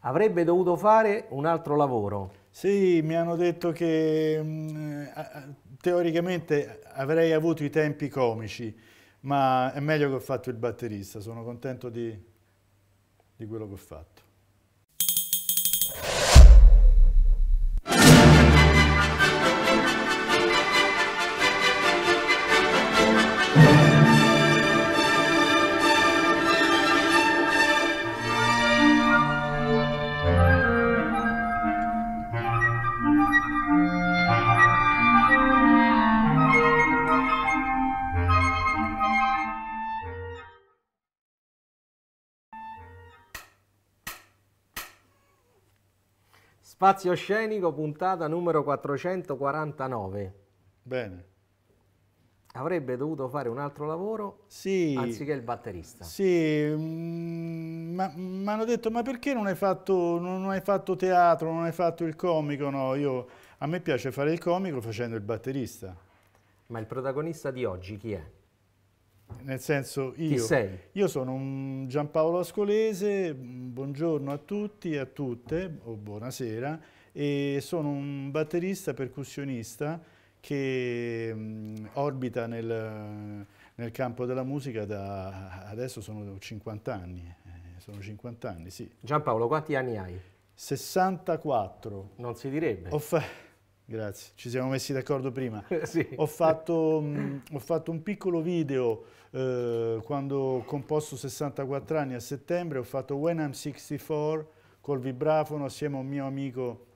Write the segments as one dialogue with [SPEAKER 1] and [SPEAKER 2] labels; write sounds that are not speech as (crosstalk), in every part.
[SPEAKER 1] avrebbe dovuto fare un altro lavoro. Sì, mi hanno detto che mh, mm, teoricamente avrei avuto i tempi comici, ma è meglio che ho fatto il batterista, sono contento di, di quello che ho fatto.
[SPEAKER 2] Spazio Scenico, puntata numero 449. Bene. Avrebbe dovuto fare un altro lavoro sì, anziché il batterista. Sì,
[SPEAKER 1] mi mm, hanno detto, ma perché non hai, fatto, non hai, fatto, teatro, non hai fatto il comico? No, io, a me piace fare il comico facendo il batterista.
[SPEAKER 2] Ma il protagonista di oggi chi è?
[SPEAKER 1] Nel senso, io, io sono un Giampaolo Ascolese, buongiorno a tutti e a tutte, o buonasera, e sono un batterista percussionista che mh, mm, orbita nel, nel, campo della musica da adesso sono 50 anni. Eh, sono 50 anni, sì. Giampaolo, quanti anni hai? 64. Non si direbbe. Grazie, ci siamo messi d'accordo prima. (laughs) sì. ho, fatto, mh, mm, ho fatto un piccolo video eh, quando ho composto 64 anni a settembre, ho fatto When I'm 64 col vibrafono assieme a un mio amico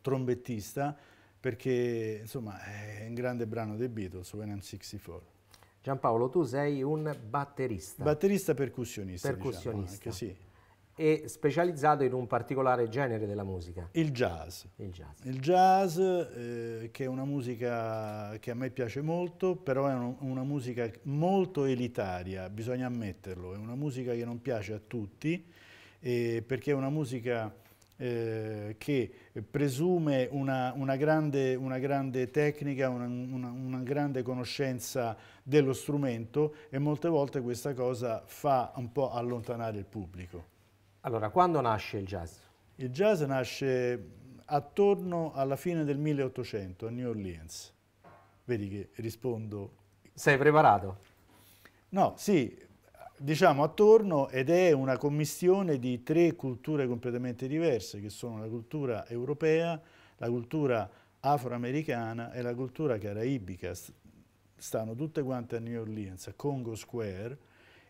[SPEAKER 1] trombettista, perché insomma è un grande brano dei Beatles, When I'm 64. Giampaolo, tu sei
[SPEAKER 2] un batterista.
[SPEAKER 1] Batterista percussionista. Percussionista. Diciamo, anche, sì
[SPEAKER 2] e specializzato in un particolare genere della musica. Il jazz. Il jazz, Il jazz
[SPEAKER 1] eh, che è una musica che a me piace molto, però è un, una musica molto elitaria, bisogna ammetterlo, è una musica che non piace a tutti, eh, perché è una musica eh, che presume una, una, grande, una grande, tecnica, una, una, grande conoscenza dello strumento e molte volte questa cosa fa un po' allontanare il pubblico.
[SPEAKER 2] Allora, quando nasce il jazz?
[SPEAKER 1] Il jazz nasce attorno alla fine del 1800 a New Orleans. Vedi che rispondo... Sei preparato? No, sì, diciamo attorno ed è una commissione di tre culture completamente diverse che sono la cultura europea, la cultura afroamericana e la cultura caraibica. Stanno tutte quante a New Orleans, a Congo Square,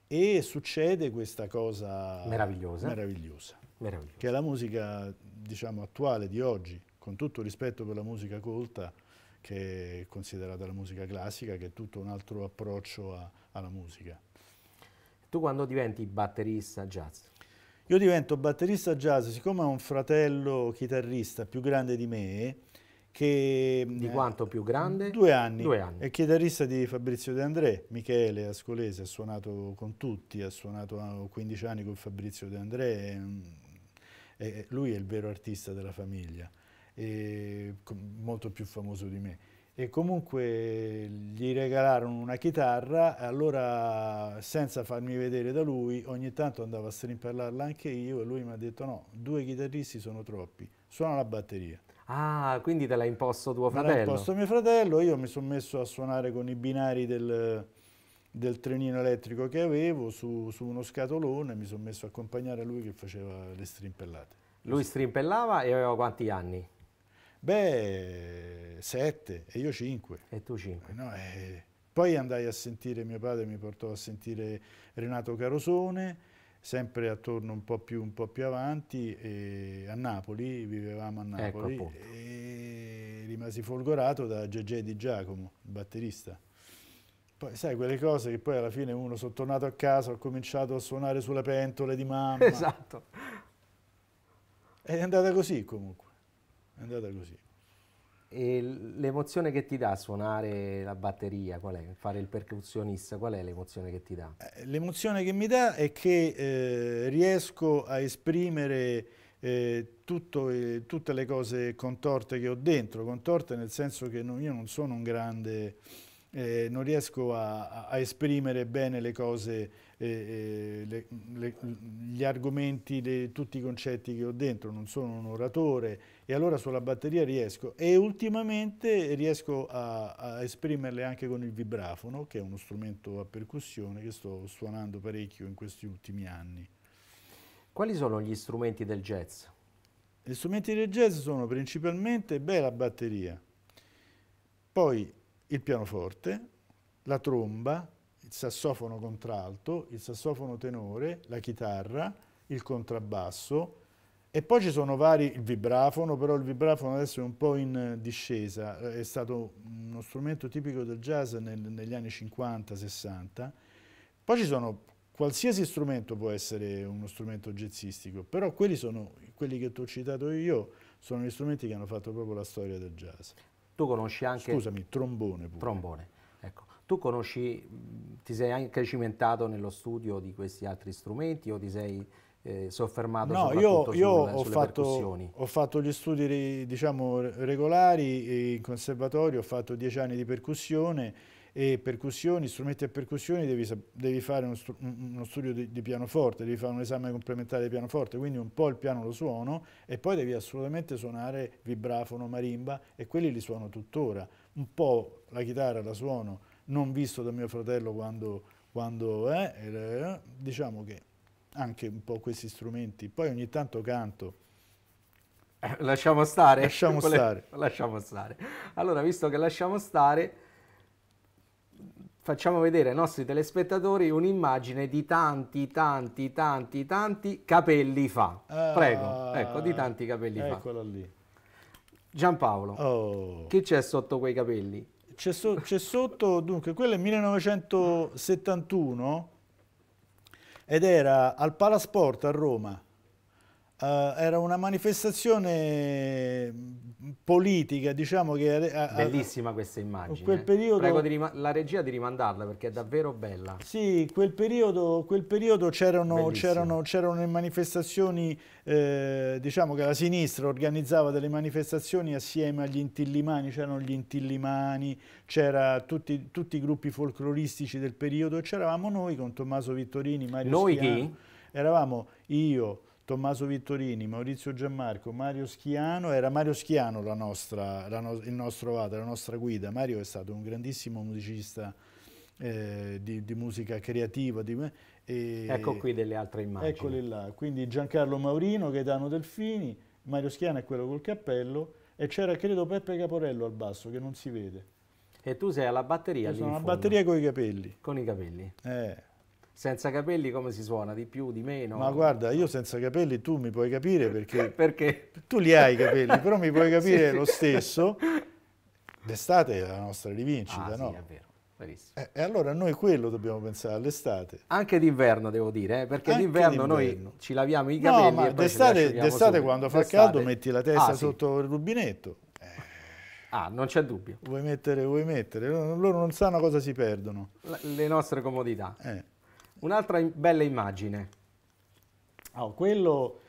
[SPEAKER 1] e succede questa cosa meravigliosa. meravigliosa, meravigliosa. che è la musica diciamo, attuale di oggi, con tutto rispetto per la musica colta, che è considerata la musica classica, che è tutto un altro approccio a, alla musica. Tu quando diventi batterista jazz? Io divento batterista jazz, siccome ho un fratello chitarrista più grande di me, che, di
[SPEAKER 2] eh, quanto più grande? Due anni. due anni.
[SPEAKER 1] È chitarrista di Fabrizio De André, Michele Ascolese, ha suonato con tutti, ha suonato 15 anni con Fabrizio De André, e lui è il vero artista della famiglia, molto più famoso di me. E comunque gli regalarono una chitarra, allora senza farmi vedere da lui, ogni tanto andavo a strimparlarla anche io e lui mi ha detto no, due chitarristi sono troppi, suona la batteria
[SPEAKER 2] Ah, quindi te l'ha imposto tuo fratello? Me l'ha imposto
[SPEAKER 1] mio fratello, io mi sono messo a suonare con i binari del, del trenino elettrico che avevo su, su uno scatolone, e mi sono messo a accompagnare lui che faceva le strimpellate.
[SPEAKER 2] Lui strimpellava e aveva quanti anni? Beh,
[SPEAKER 1] sette e io cinque. E tu cinque. No, eh. Poi andai a sentire, mio padre mi portò a sentire Renato Carosone, sempre attorno un po' più, un po più avanti, a Napoli, vivevamo a ecco, Napoli, ecco, e rimasi folgorato da GG di Giacomo, il batterista. Poi sai quelle cose che poi alla fine uno sono tornato a casa, ho cominciato a suonare sulle pentole di mamma. (laughs) Esatto.
[SPEAKER 2] È andata così comunque, è andata così. E l'emozione che ti dà suonare la batteria, qual è? Fare il percussionista, qual è l'emozione che ti dà?
[SPEAKER 1] Eh, l'emozione che mi dà è che eh, riesco a esprimere eh, tutto, eh, tutte le cose contorte che ho dentro, contorte nel senso che non, io non sono un grande eh, non riesco a, a, esprimere bene le cose, eh, eh le, le, gli argomenti, le, tutti i concetti che ho dentro, non sono un oratore e allora sulla batteria riesco e ultimamente riesco a, a esprimerle anche con il vibrafono che è uno strumento a percussione che sto suonando parecchio in questi ultimi anni. Quali sono gli strumenti del jazz? Gli strumenti del jazz sono principalmente beh, la batteria, poi il pianoforte, la tromba, il sassofono contralto, il sassofono tenore, la chitarra, il contrabbasso e poi ci sono vari, il vibrafono, però il vibrafono adesso è un po' in discesa, è stato uno strumento tipico del jazz nel, negli anni 50-60, poi ci sono, qualsiasi strumento può essere uno strumento jazzistico, però quelli, sono, quelli che ti ho citato io sono gli strumenti che hanno fatto proprio la storia del jazz.
[SPEAKER 2] Tu conosci anche... Scusami, trombone pure. Trombone, ecco. Tu conosci, mm, ti sei anche cimentato nello studio di questi altri strumenti o ti sei eh, soffermato no, io, io sul, ho, fatto,
[SPEAKER 1] ho fatto, gli studi diciamo, regolari in conservatorio, ho fatto dieci anni di percussione e percussioni, strumenti e percussioni devi, devi fare uno, uno studio di, di, pianoforte, devi fare un esame complementare di pianoforte, quindi un po' il piano lo suono e poi devi assolutamente suonare vibrafono, marimba e quelli li suono tuttora. Un po' la chitarra la suono, non visto da mio fratello quando, quando eh, eh diciamo che anche un po' questi strumenti. Poi ogni tanto
[SPEAKER 2] canto. Eh, lasciamo stare. Lasciamo (laughs) stare. Lasciamo stare. Allora, visto che lasciamo stare, facciamo vedere ai nostri telespettatori un'immagine di tanti, tanti, tanti, tanti capelli fa. Ah, Prego, ecco, di tanti capelli eccola fa. Eccola lì. Giampaolo, oh. che c'è sotto quei capelli?
[SPEAKER 1] C'è, so, sotto, dunque, quello è 1971 ed era al Palasport a Roma Uh, era una manifestazione mm, politica, diciamo che... A, Bellissima
[SPEAKER 2] questa immagine. Quel eh. periodo, Prego la regia di rimandarla perché è davvero bella.
[SPEAKER 1] Sì, quel periodo, quel periodo c'erano, le manifestazioni, eh, diciamo che la sinistra organizzava delle manifestazioni assieme agli intillimani, c'erano gli intillimani, c'erano tutti, tutti, i gruppi folcloristici del periodo e c'eravamo noi con Tommaso Vittorini, Mario Noi Schiano. chi? Eravamo io, Tommaso Vittorini, Maurizio Gianmarco, Mario Schiano, era Mario Schiano la nostra, la no, il nostro vada, la nostra guida. Mario è stato un grandissimo musicista eh, di, di, musica creativa. Di, eh, ecco qui
[SPEAKER 2] delle altre immagini. Eccole
[SPEAKER 1] là, quindi Giancarlo Maurino, Gaetano Delfini, Mario Schiano è quello col cappello e c'era credo Peppe Caporello al basso che non si vede.
[SPEAKER 2] E tu sei alla batteria? Io sono alla batteria con i capelli.
[SPEAKER 1] Con i capelli.
[SPEAKER 2] Eh senza capelli come si suona? Di più, di meno? Ma
[SPEAKER 1] guarda, io senza capelli tu mi puoi capire perché... (laughs) perché? Tu li hai i capelli, però mi puoi (laughs) capire sì. lo stesso. L'estate è la nostra rivincita, ah, no? Sì, è vero. Eh, e allora noi quello dobbiamo pensare
[SPEAKER 2] all'estate. Anche d'inverno devo dire, eh, perché d'inverno noi ci laviamo i capelli. No, ma d'estate, quando fa caldo metti la testa ah, sotto sì. il rubinetto. Eh. Ah, non c'è dubbio.
[SPEAKER 1] Vuoi mettere, vuoi mettere. Loro non sanno cosa si perdono.
[SPEAKER 2] le nostre comodità. Eh. Un'altra bella immagine. Oh, quello è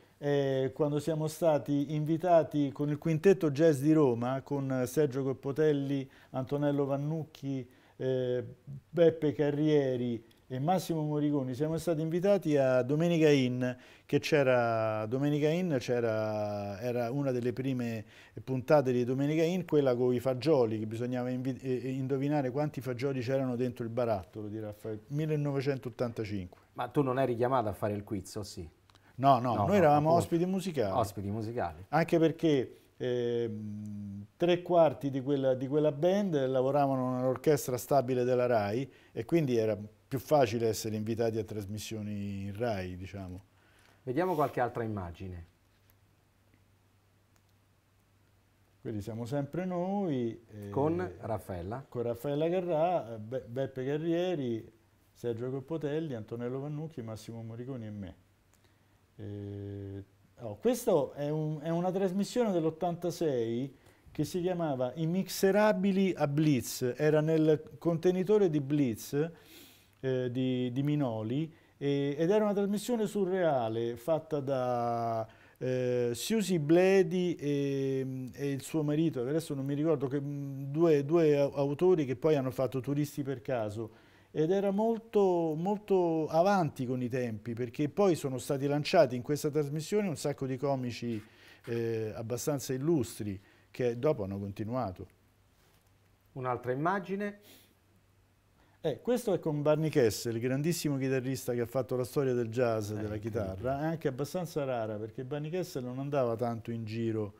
[SPEAKER 1] eh, quando siamo stati invitati con il quintetto jazz di Roma, con eh, Sergio Coppotelli, Antonello Vannucchi, eh, Beppe Carrieri e Massimo Morigoni siamo stati invitati a Domenica Inn, che c'era Domenica In era una delle prime puntate di Domenica Inn, quella con i fagioli, che bisognava eh, eh, indovinare quanti fagioli c'erano dentro il barattolo di Raffaele, 1985.
[SPEAKER 2] Ma tu non eri chiamato a fare il quiz, o sì?
[SPEAKER 1] No, no, no noi no, eravamo ospiti musicali. Ospiti musicali. Anche perché eh, tre quarti di quella, di quella band lavoravano nell'orchestra stabile della RAI e quindi era più facile essere invitati a trasmissioni in RAI, diciamo. Vediamo qualche altra immagine. Quindi siamo sempre noi. Eh, con
[SPEAKER 2] Raffaella.
[SPEAKER 1] Con Raffaella Carrà, eh, Be Beppe Guerrieri, Sergio Coppotelli, Antonello Vannucchi, Massimo Moriconi e me.
[SPEAKER 2] Eh,
[SPEAKER 1] oh, questa è, un, è una trasmissione dell'86 che si chiamava I mixerabili a Blitz, era nel contenitore di Blitz eh, di, di, Minoli e, ed era una trasmissione surreale fatta da eh, Susie Bledi e, e, il suo marito, adesso non mi ricordo, che, mm, due, due autori che poi hanno fatto Turisti per caso ed era molto, molto avanti con i tempi perché poi sono stati lanciati in questa trasmissione un sacco di comici eh, abbastanza illustri che dopo hanno continuato.
[SPEAKER 2] Un'altra immagine
[SPEAKER 1] eh, questo è con Barney Kessel, il grandissimo chitarrista che ha fatto la storia del jazz, eh, della chitarra, è anche abbastanza rara perché Barney Kessel non andava tanto in giro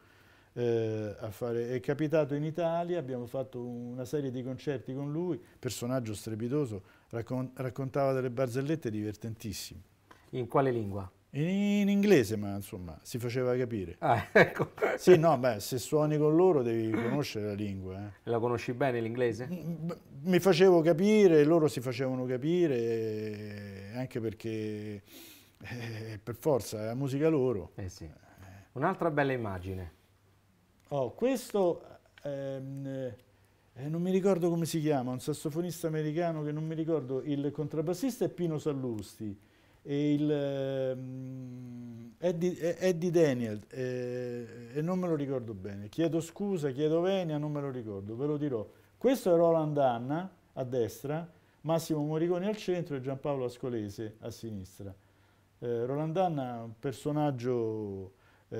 [SPEAKER 1] eh, a fare... È capitato in Italia, abbiamo fatto una serie di concerti con lui, personaggio strepitoso, raccon raccontava delle barzellette divertentissime. In quale lingua? In inglese, ma insomma, si faceva capire. Ah, (laughs) ecco. Sì, no, beh, se suoni con loro devi conoscere la lingua. Eh.
[SPEAKER 2] La conosci bene l'inglese? Mm,
[SPEAKER 1] mi facevo capire, loro si facevano capire, eh, anche perché eh, per forza è la musica loro. Eh sì. Un'altra bella immagine. Oh, questo ehm, eh, non mi ricordo come si chiama, un sassofonista americano che non mi ricordo, il contrabbassista è Pino Sallusti il, ehm, Eddie, Eddie Daniel, e, e non me lo ricordo bene, chiedo scusa, chiedo venia, non me lo ricordo, ve lo dirò. Questo è Roland Anna a destra, Massimo Morigoni al centro e Giampaolo Ascolese a sinistra. Eh, Roland Anna è un personaggio eh,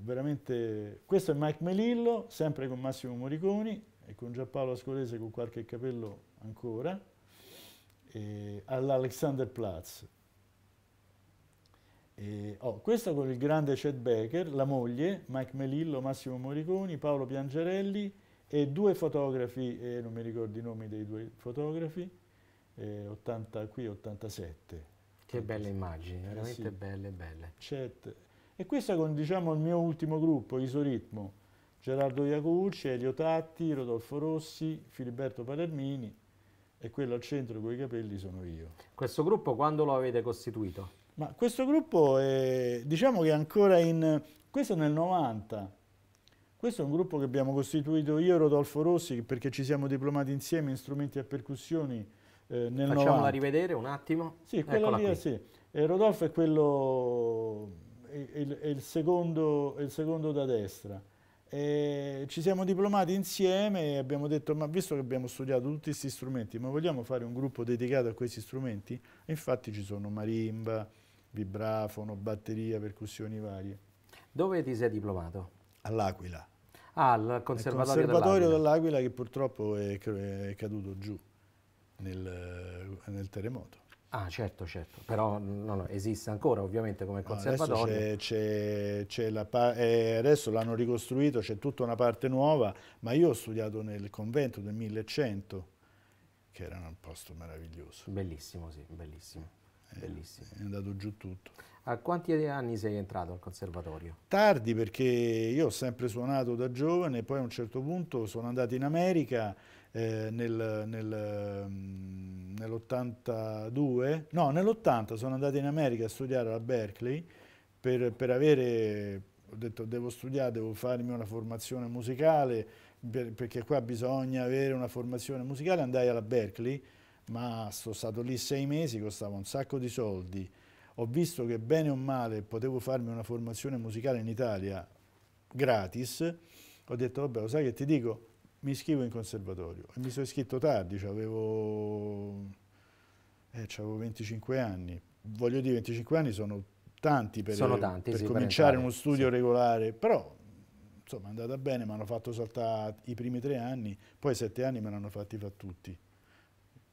[SPEAKER 1] veramente... Questo è Mike Melillo, sempre con Massimo Morigoni e con Giampaolo Ascolese con qualche capello ancora eh, all'Alexanderplatz. Eh, oh, questo con il grande Chet Baker, la moglie, Mike Melillo, Massimo Moriconi, Paolo Piangerelli e due fotografi, eh, non mi ricordo i nomi dei due fotografi, eh, 80, qui 87. Che belle immagini, eh, veramente sì. belle, belle. Chet. E questa con diciamo, il mio ultimo gruppo, Isoritmo, Gerardo Iacucci, Elio Tatti, Rodolfo Rossi, Filiberto Palermini, e quello al centro con i capelli sono io.
[SPEAKER 2] Questo gruppo quando lo avete costituito?
[SPEAKER 1] Ma questo gruppo è, diciamo che è ancora in... questo nel 90, questo è un gruppo che abbiamo costituito io e Rodolfo Rossi perché ci siamo diplomati insieme in strumenti a percussioni eh, nel Facciamola 90.
[SPEAKER 2] rivedere un attimo. Sì, quella lì, sì.
[SPEAKER 1] Eh, Rodolfo è quello, è, è, è, il secondo, è il secondo da destra. E ci siamo diplomati insieme e abbiamo detto, ma visto che abbiamo studiato tutti questi strumenti, ma vogliamo fare un gruppo dedicato a questi strumenti? E infatti ci sono marimba, vibrafono, batteria, percussioni varie.
[SPEAKER 2] Dove ti sei diplomato? All'Aquila. Ah, al Conservatorio, conservatorio
[SPEAKER 1] dell'Aquila che purtroppo è, è, caduto giù nel, nel terremoto.
[SPEAKER 2] Ah certo, certo, però mm, no, no, esiste
[SPEAKER 1] ancora ovviamente come
[SPEAKER 2] conservatorio. No, adesso,
[SPEAKER 1] c è, c è la eh, adesso l'hanno ricostruito, c'è tutta una parte nuova, ma io ho studiato nel convento del 1100, che era un posto meraviglioso. Bellissimo,
[SPEAKER 2] sì, bellissimo. Eh, bellissimo. È andato giù tutto. A quanti anni sei entrato al conservatorio?
[SPEAKER 1] Tardi perché io ho sempre suonato da giovane, poi a un certo punto sono andato in America eh, nel, nel, mm, nell'82, no, nell'80 sono andato in America a studiare alla Berkeley per, per avere, ho detto devo studiare, devo farmi una formazione musicale, per, perché qua bisogna avere una formazione musicale, andai alla Berkeley, ma sono stato lì sei mesi, costava un sacco di soldi, ho visto che bene o male potevo farmi una formazione musicale in Italia gratis, ho detto vabbè lo sai che ti dico, mi iscrivo in conservatorio e mi sono iscritto tardi, cioè avevo, eh, avevo, 25 anni. Voglio dire, 25 anni sono tanti per, sono tanti, per sì, cominciare per uno studio sì. regolare, però insomma è andata bene, mi hanno fatto saltare i primi tre anni, poi sette anni me l'hanno fatti fa tutti.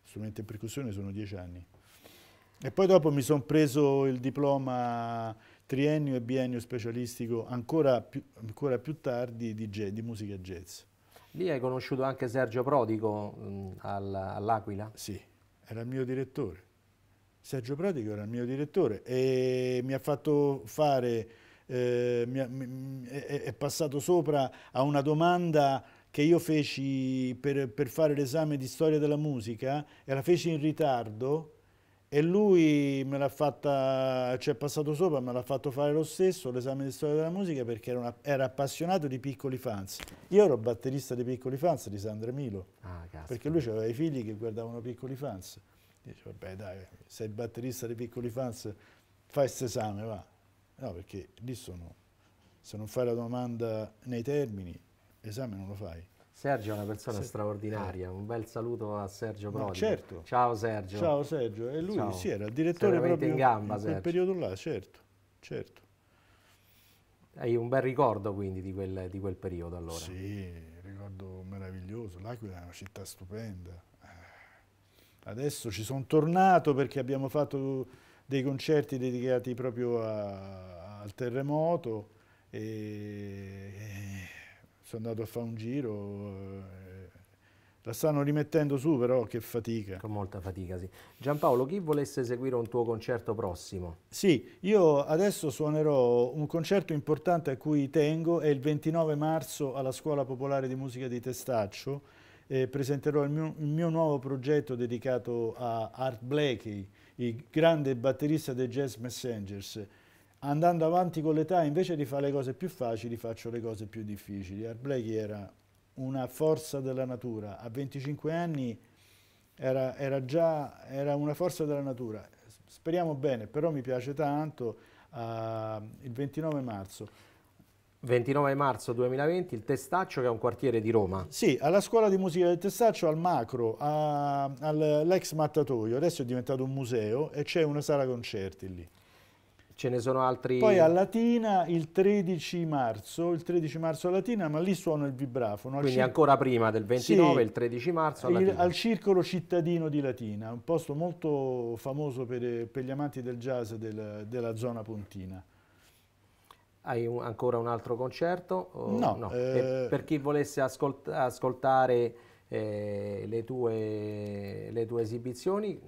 [SPEAKER 1] Strumento e percussione sono dieci anni. E poi dopo mi sono preso il diploma triennio e biennio specialistico ancora più, ancora più tardi di, jazz, di musica jazz. Lì hai conosciuto anche Sergio Prodico mm, all'Aquila? Sì, era il mio direttore. Sergio Prodico era il mio direttore e mi ha fatto fare, eh, mi ha, mi, è, è passato sopra a una domanda che io feci per, per fare l'esame di storia della musica e la feci in ritardo e lui me l'ha fatta, ci cioè, è passato sopra, me l'ha fatto fare lo stesso, l'esame di storia della musica, perché era, una, era, appassionato di piccoli fans. Io ero batterista dei piccoli fans di Sandra Milo,
[SPEAKER 2] ah, perché
[SPEAKER 1] lui aveva i figli che guardavano piccoli fans. Dice, vabbè dai, sei il batterista dei piccoli fans, fai questo esame, va. No, perché lì sono, se non fai la domanda nei termini, l'esame non lo fai.
[SPEAKER 2] Sergio è una persona Sergio. straordinaria, un bel saluto a Sergio Prodi. certo. Ciao Sergio. Ciao Sergio, e lui Ciao. sì, era il direttore proprio in, gamba, in quel Sergio. periodo là, certo, certo. Hai un bel ricordo quindi di quel, di quel periodo allora? Sì, ricordo
[SPEAKER 1] meraviglioso, l'Aquila è una città stupenda. Eh. Adesso ci sono tornato perché abbiamo fatto dei concerti dedicati proprio a, al terremoto e sono andato a fare un giro. Eh,
[SPEAKER 2] la stanno rimettendo su, però che fatica. Con molta fatica, sì. Giampaolo, chi volesse seguire un tuo concerto prossimo?
[SPEAKER 1] Sì, io adesso suonerò un concerto importante a cui tengo, è il 29 marzo alla Scuola Popolare di Musica di Testaccio. Eh, presenterò il mio, il mio, nuovo progetto dedicato a Art Blakey, il grande batterista dei Jazz Messengers andando avanti con l'età invece di fare le cose più facili faccio le cose più difficili. Arbleghi era una forza della natura, a 25 anni era, era già era una forza della natura, speriamo bene, però mi piace tanto uh, il 29
[SPEAKER 2] marzo. 29 marzo 2020, il Testaccio che è un quartiere di Roma. Sì,
[SPEAKER 1] alla scuola di musica del Testaccio, al Macro, all'ex mattatoio, adesso è diventato un museo e c'è una sala concerti lì
[SPEAKER 2] ce ne sono altri... Poi a
[SPEAKER 1] Latina il 13 marzo, il 13 marzo a Latina, ma lì suono il vibrafono. Quindi ancora
[SPEAKER 2] prima del 29, sì, il 13 marzo il, Al
[SPEAKER 1] Circolo Cittadino di Latina, un posto molto famoso per, per gli amanti del jazz del, della zona pontina.
[SPEAKER 2] Hai un, ancora un altro concerto? O, no. no. Eh, per chi volesse ascolt ascoltare eh, le, tue, le tue esibizioni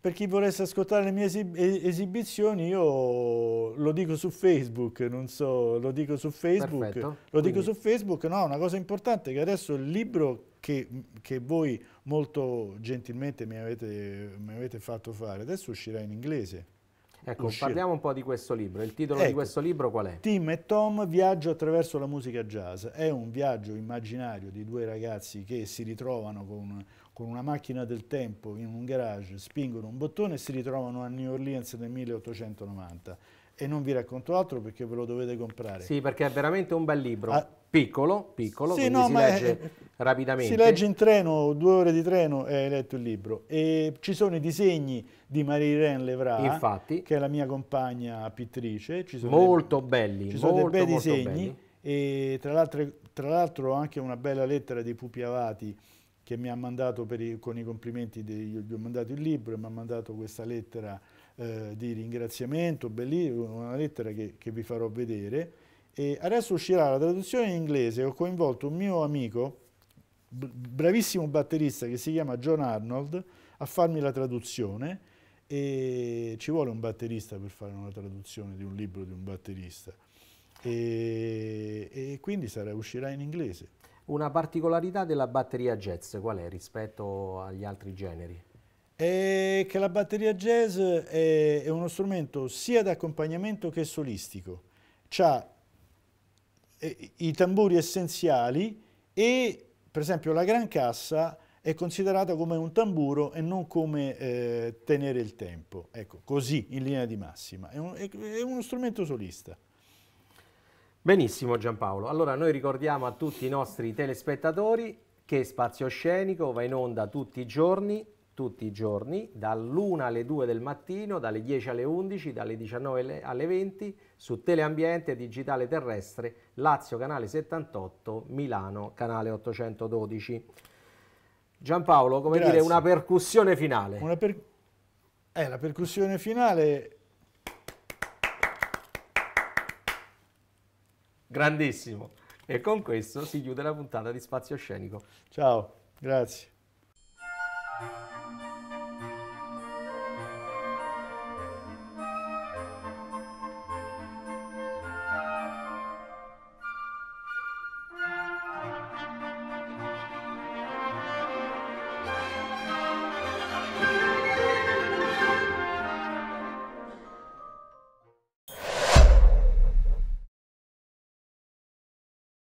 [SPEAKER 1] per chi volesse ascoltare le mie esibizioni, io lo dico su Facebook, non so, lo dico su Facebook, Perfetto. lo Quindi. dico su Facebook, no, una cosa importante è che adesso il libro che, che voi molto gentilmente mi avete, mi avete fatto fare, adesso uscirà in inglese.
[SPEAKER 2] Ecco, uscire. parliamo un po' di questo libro. Il titolo ecco, di questo libro qual è?
[SPEAKER 1] Tim e Tom, viaggio attraverso la musica jazz. È un viaggio immaginario di due ragazzi che si ritrovano con, con una macchina del tempo in un garage, spingono un bottone e si ritrovano a New Orleans nel 1890 e non vi
[SPEAKER 2] racconto altro perché ve lo dovete comprare. Sì, perché è veramente un bel libro. Ah, piccolo, piccolo, sì, no, si legge è, rapidamente. Si legge in
[SPEAKER 1] treno, due ore di treno e hai letto il libro. E ci sono i disegni di Marie-Irene Levra, Infatti, che è la mia compagna pittrice. molto dei, belli, ci sono molto, dei bei disegni. E tra l'altro, anche una bella lettera di Pupi Avati che mi ha mandato i, con i complimenti, dei, gli ho mandato il libro e mi ha mandato questa lettera eh, di ringraziamento, bellissimo, una lettera che, che vi farò vedere. E adesso uscirà la traduzione in inglese, ho coinvolto un mio amico, bravissimo batterista che si chiama John Arnold, a farmi la traduzione e ci vuole un batterista per fare una traduzione di un libro
[SPEAKER 2] di un batterista e, e quindi sarà, uscirà in inglese. Una particolarità della batteria jazz qual è rispetto agli altri generi?
[SPEAKER 1] è che la batteria jazz è, è uno strumento sia d'accompagnamento che solistico. C'ha eh, i tamburi essenziali e per esempio la gran cassa è considerata come un tamburo e non come eh, tenere il tempo. Ecco, così in linea di massima. È, un, è, è uno strumento
[SPEAKER 2] solista. Benissimo Giampaolo, allora noi ricordiamo a tutti i nostri telespettatori che Spazio Scenico va in onda tutti i giorni tutti i giorni, dall'1 alle 2 del mattino, dalle 10 alle 11, dalle 19 alle 20, su Teleambiente Digitale Terrestre, Lazio Canale 78, Milano Canale 812. Giampaolo, come Grazie. dire, una percussione finale. Una
[SPEAKER 1] per... eh, la percussione finale...
[SPEAKER 2] Grandissimo. E con questo si chiude la puntata di Spazio Scenico. Ciao, grazie.